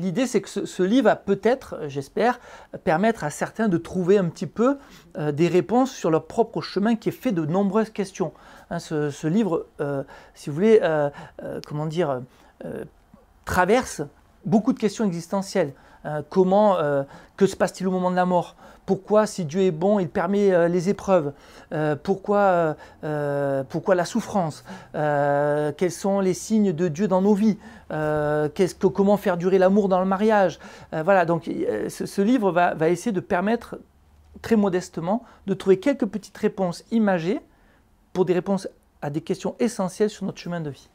l'idée, c'est que ce, livre va peut-être, euh, j'espère, permettre à certains de trouver un petit peu euh, des réponses sur leur propre chemin qui est fait de nombreuses questions. Hein, ce, livre, euh, si vous voulez, comment dire, traverse beaucoup de questions existentielles. Euh, comment, euh, que se passe-t-il au moment de la mort Pourquoi, si Dieu est bon, il permet euh, les épreuves pourquoi, pourquoi la souffrance Quels sont les signes de Dieu dans nos vies -ce que, Comment faire durer l'amour dans le mariage Voilà, donc ce, livre va, essayer de permettre, très modestement, de trouver quelques petites réponses imagées pour des réponses à des questions essentielles sur notre chemin de vie.